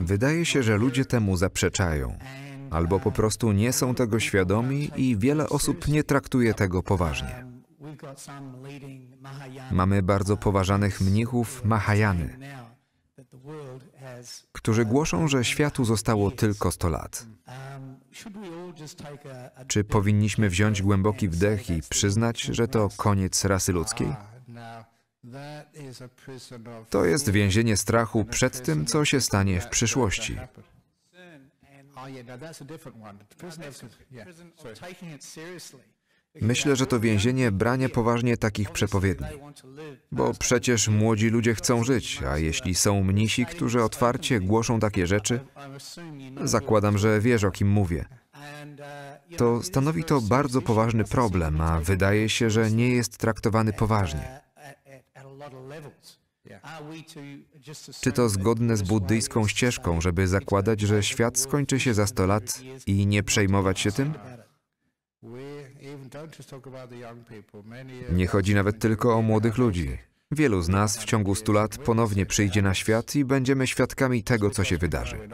Wydaje się, że ludzie temu zaprzeczają, albo po uh, prostu nie są tego świadomi i wiele osób nie traktuje tego poważnie. Um, Mamy bardzo poważanych mnichów Mahajany, którzy uh, głoszą, że światu zostało tylko 100 lat. Um, Czy powinniśmy wziąć głęboki wdech i przyznać, że to koniec rasy ludzkiej? Ah, no. To jest więzienie strachu przed tym, co się stanie w przyszłości. Oh, no, Myślę, że to więzienie brania poważnie takich przepowiedni. Bo przecież młodzi ludzie chcą żyć, a jeśli są mnisi, którzy otwarcie głoszą takie rzeczy, zakładam, że wiesz o kim mówię. To stanowi to bardzo poważny problem, a wydaje się, że nie jest traktowany poważnie. Czy to zgodne z buddyjską ścieżką, żeby zakładać, że świat skończy się za 100 lat i nie przejmować się tym? Nie chodzi nawet tylko o młodych ludzi. Wielu z nas w ciągu 100 lat ponownie przyjdzie na świat i będziemy świadkami tego, co się wydarzy.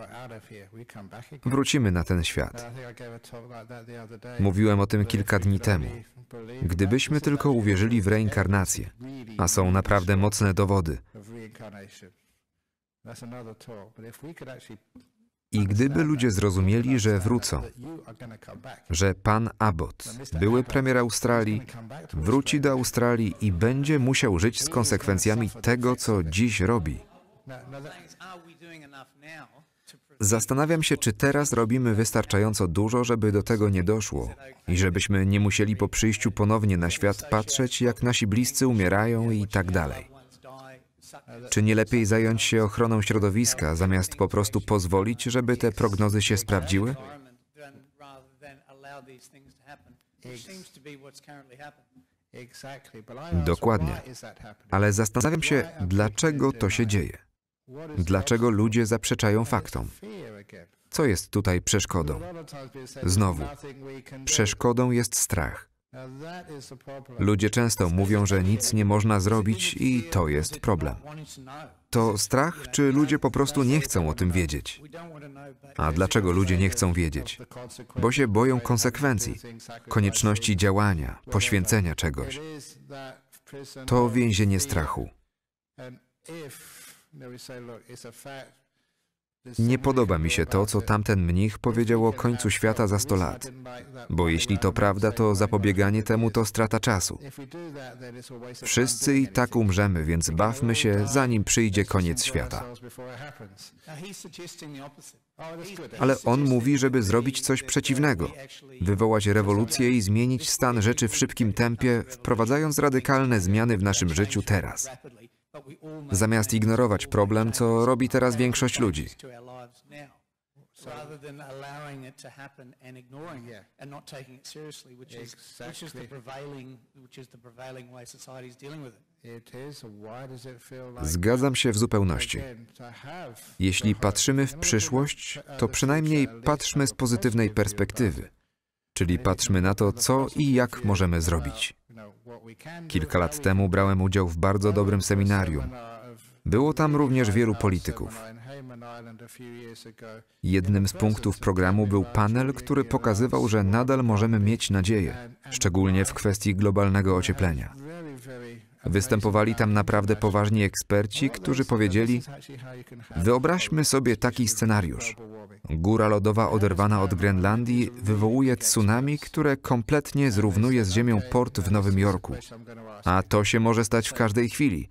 Wrócimy na ten świat. Mówiłem o tym kilka dni temu. Gdybyśmy tylko uwierzyli w reinkarnację, a są naprawdę mocne dowody. I gdyby ludzie zrozumieli, że wrócą, że pan Abbott, były premier Australii, wróci do Australii i będzie musiał żyć z konsekwencjami tego, co dziś robi. Zastanawiam się, czy teraz robimy wystarczająco dużo, żeby do tego nie doszło i żebyśmy nie musieli po przyjściu ponownie na świat patrzeć, jak nasi bliscy umierają i tak dalej. Czy nie lepiej zająć się ochroną środowiska, zamiast po prostu pozwolić, żeby te prognozy się sprawdziły? Dokładnie. Ale zastanawiam się, dlaczego to się dzieje. Dlaczego ludzie zaprzeczają faktom? Co jest tutaj przeszkodą? Znowu, przeszkodą jest strach. Ludzie często mówią, że nic nie można zrobić i to jest problem. To strach, czy ludzie po prostu nie chcą o tym wiedzieć? A dlaczego ludzie nie chcą wiedzieć? Bo się boją konsekwencji, konieczności działania, poświęcenia czegoś. To więzienie strachu. Nie podoba mi się to, co tamten mnich powiedział o końcu świata za 100 lat, bo jeśli to prawda, to zapobieganie temu to strata czasu. Wszyscy i tak umrzemy, więc bawmy się, zanim przyjdzie koniec świata. Ale on mówi, żeby zrobić coś przeciwnego, wywołać rewolucję i zmienić stan rzeczy w szybkim tempie, wprowadzając radykalne zmiany w naszym życiu teraz zamiast ignorować problem, co robi teraz większość ludzi. Zgadzam się w zupełności. Jeśli patrzymy w przyszłość, to przynajmniej patrzmy z pozytywnej perspektywy, czyli patrzmy na to, co i jak możemy uh, zrobić. Kilka lat temu brałem udział w bardzo dobrym seminarium. Było tam również wielu polityków. Jednym z punktów programu był panel, który pokazywał, że nadal możemy mieć nadzieję, szczególnie w kwestii globalnego ocieplenia. Występowali tam naprawdę poważni eksperci, którzy powiedzieli: Wyobraźmy sobie taki scenariusz. Góra lodowa oderwana od Grenlandii wywołuje tsunami, które kompletnie zrównuje z ziemią port w Nowym Jorku. A to się może stać w każdej chwili.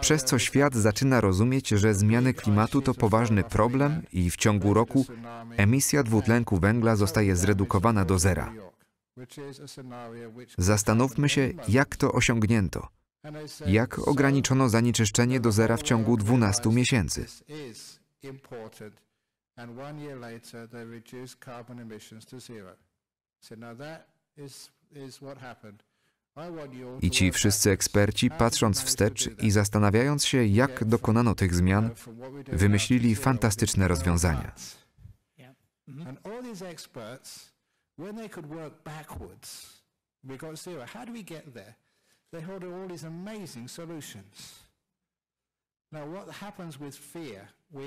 Przez co świat zaczyna rozumieć, że zmiany klimatu to poważny problem i w ciągu roku emisja dwutlenku węgla zostaje zredukowana do zera. Zastanówmy się, jak to osiągnięto. Jak ograniczono zanieczyszczenie do zera w ciągu 12 miesięcy and one year later they reduced carbon emissions to zero. So now that is, is what happened. I ci wszyscy eksperci, patrząc wstecz i zastanawiając się, jak dokonano tych zmian, wymyślili fantastyczne rozwiązania. We got zero.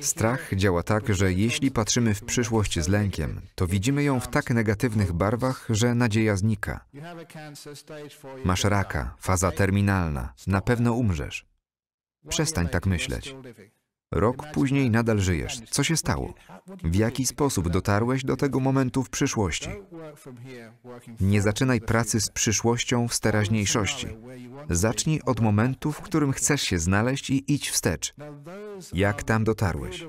Strach działa tak, że jeśli patrzymy w przyszłość z lękiem, to widzimy ją w tak negatywnych barwach, że nadzieja znika. Masz raka, faza terminalna, na pewno umrzesz. Przestań tak myśleć. Rok później nadal żyjesz. Co się stało? W jaki sposób dotarłeś do tego momentu w przyszłości? Nie zaczynaj pracy z przyszłością w teraźniejszości. Zacznij od momentu, w którym chcesz się znaleźć i idź wstecz. Jak tam dotarłeś?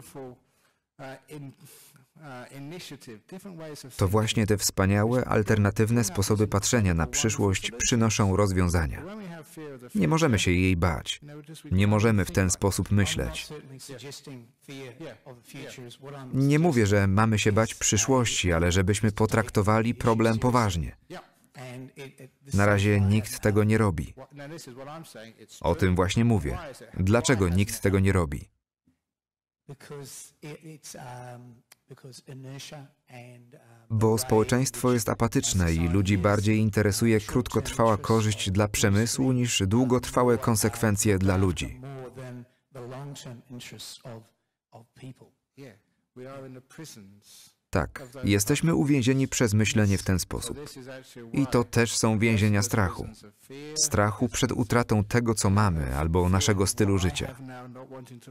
To właśnie te wspaniałe, alternatywne sposoby patrzenia na przyszłość przynoszą rozwiązania. Nie możemy się jej bać. Nie możemy w ten sposób myśleć. Nie mówię, że mamy się bać przyszłości, ale żebyśmy potraktowali problem poważnie. Na razie nikt tego nie robi. O tym właśnie mówię. Dlaczego nikt tego nie robi? Uh, Bo społeczeństwo jest apatyczne i ludzi bardziej interesuje krótkotrwała korzyść dla przemysłu niż długotrwałe konsekwencje dla ludzi. Yeah, we are in the prisons tak, jesteśmy uwięzieni przez myślenie w ten sposób. I to też są więzienia strachu. Strachu przed utratą tego, co mamy, albo naszego stylu życia.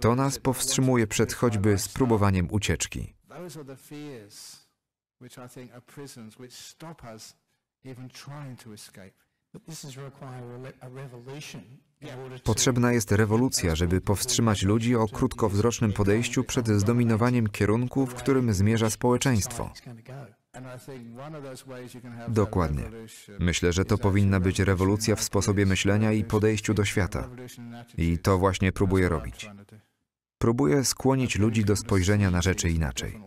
To nas powstrzymuje przed choćby spróbowaniem ucieczki. This Potrzebna jest rewolucja, żeby powstrzymać ludzi o krótkowzrocznym podejściu przed zdominowaniem kierunku, w którym zmierza społeczeństwo. Dokładnie. Myślę, że to powinna być rewolucja w sposobie myślenia i podejściu do świata. I to właśnie próbuję robić. Próbuję skłonić ludzi do spojrzenia na rzeczy inaczej.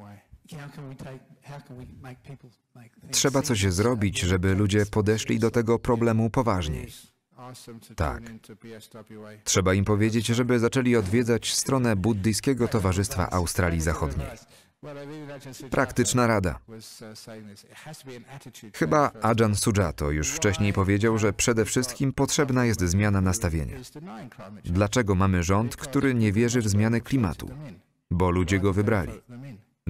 Trzeba coś zrobić, żeby ludzie podeszli do tego problemu poważniej. Tak. Trzeba im powiedzieć, żeby zaczęli odwiedzać stronę Buddyjskiego Towarzystwa Australii Zachodniej. Praktyczna rada. Uh, Chyba Ajahn Sujato już wcześniej powiedział, że przede wszystkim potrzebna jest zmiana nastawienia. Dlaczego mamy rząd, który nie wierzy w zmianę klimatu? Bo ludzie go wybrali.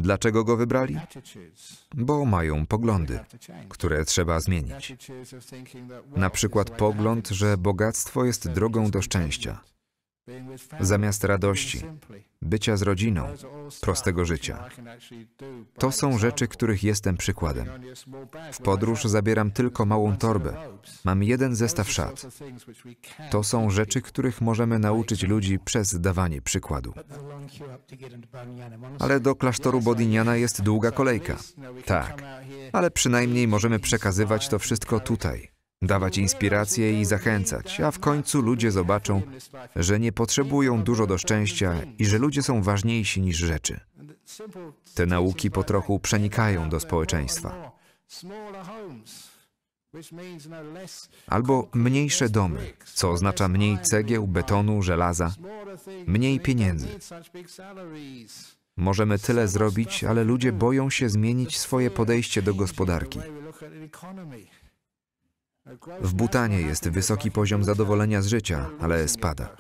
Dlaczego go wybrali? Bo mają poglądy, które trzeba zmienić. Na przykład pogląd, że bogactwo jest drogą do szczęścia zamiast radości, bycia z rodziną, prostego życia. To są rzeczy, których jestem przykładem. W podróż zabieram tylko małą torbę. Mam jeden zestaw szat. To są rzeczy, których możemy nauczyć ludzi przez dawanie przykładu. Ale do klasztoru Bodiniana jest długa kolejka. Tak, ale przynajmniej możemy przekazywać to wszystko tutaj dawać inspirację i zachęcać, a w końcu ludzie zobaczą, że nie potrzebują dużo do szczęścia i że ludzie są ważniejsi niż rzeczy. Te nauki po trochu przenikają do społeczeństwa. Albo mniejsze domy, co oznacza mniej cegieł, betonu, żelaza, mniej pieniędzy. Możemy tyle zrobić, ale ludzie boją się zmienić swoje podejście do gospodarki. W Butanie jest wysoki poziom zadowolenia z życia, ale spada.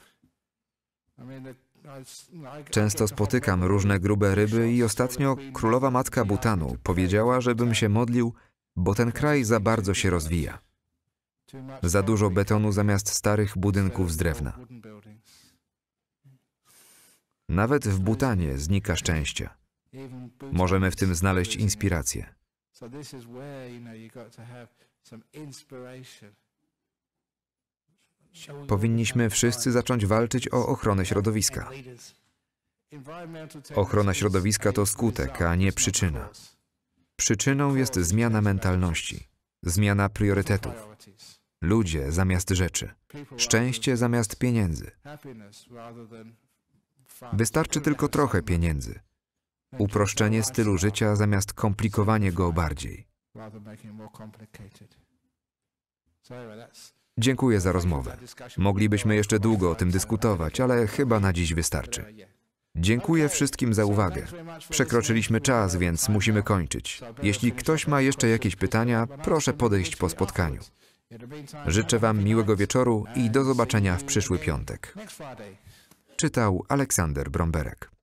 Często spotykam różne grube ryby i ostatnio królowa matka Butanu powiedziała, żebym się modlił, bo ten kraj za bardzo się rozwija. Za dużo betonu zamiast starych budynków z drewna. Nawet w Butanie znika szczęście. Możemy w tym znaleźć inspirację. Powinniśmy wszyscy zacząć walczyć o ochronę środowiska. Ochrona środowiska to skutek, a nie przyczyna. Przyczyną jest zmiana mentalności, zmiana priorytetów. Ludzie zamiast rzeczy, szczęście zamiast pieniędzy. Wystarczy tylko trochę pieniędzy. Uproszczenie stylu życia zamiast komplikowanie go bardziej. Dziękuję za rozmowę. Moglibyśmy jeszcze długo o tym dyskutować, ale chyba na dziś wystarczy. Dziękuję wszystkim za uwagę. Przekroczyliśmy czas, więc musimy kończyć. Jeśli ktoś ma jeszcze jakieś pytania, proszę podejść po spotkaniu. Życzę Wam miłego wieczoru i do zobaczenia w przyszły piątek. Czytał Aleksander Bromberek.